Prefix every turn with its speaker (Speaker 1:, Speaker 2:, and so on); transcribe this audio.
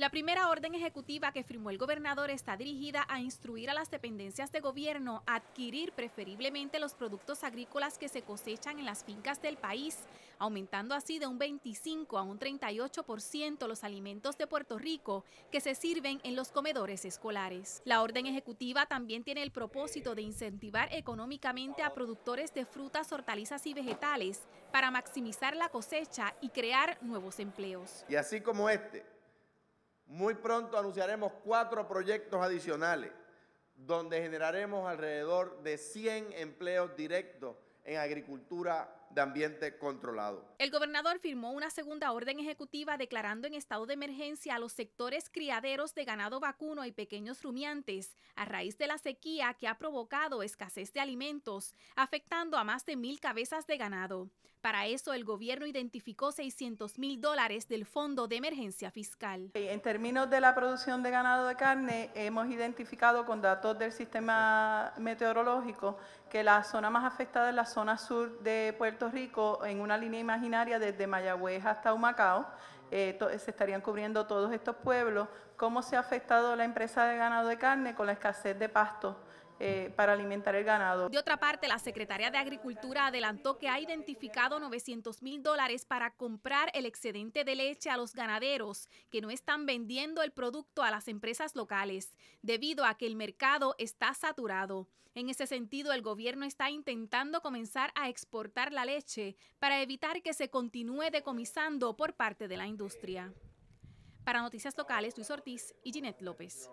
Speaker 1: La primera orden ejecutiva que firmó el gobernador está dirigida a instruir a las dependencias de gobierno a adquirir preferiblemente los productos agrícolas que se cosechan en las fincas del país, aumentando así de un 25 a un 38% los alimentos de Puerto Rico que se sirven en los comedores escolares. La orden ejecutiva también tiene el propósito de incentivar económicamente a productores de frutas, hortalizas y vegetales para maximizar la cosecha y crear nuevos empleos.
Speaker 2: Y así como este muy pronto anunciaremos cuatro proyectos adicionales donde generaremos alrededor de 100 empleos directos en agricultura de ambiente controlado.
Speaker 1: El gobernador firmó una segunda orden ejecutiva declarando en estado de emergencia a los sectores criaderos de ganado vacuno y pequeños rumiantes a raíz de la sequía que ha provocado escasez de alimentos, afectando a más de mil cabezas de ganado. Para eso, el gobierno identificó 600 mil dólares del Fondo de Emergencia
Speaker 3: Fiscal. Eh, en términos de la producción de ganado de carne, hemos identificado con datos del sistema meteorológico que la zona más afectada es la zona sur de Puerto Rico en una línea imaginaria desde Mayagüez hasta Humacao. Eh, eh, se estarían cubriendo todos estos pueblos. ¿Cómo se ha afectado la empresa de ganado de carne con la escasez de pasto eh, para alimentar el ganado. De
Speaker 1: otra parte, la Secretaría de Agricultura adelantó que ha identificado 900 mil dólares para comprar el excedente de leche a los ganaderos que no están vendiendo el producto a las empresas locales, debido a que el mercado está saturado. En ese sentido, el gobierno está intentando comenzar a exportar la leche para evitar que se continúe decomisando por parte de la industria. Para Noticias Locales, Luis Ortiz y Ginette López.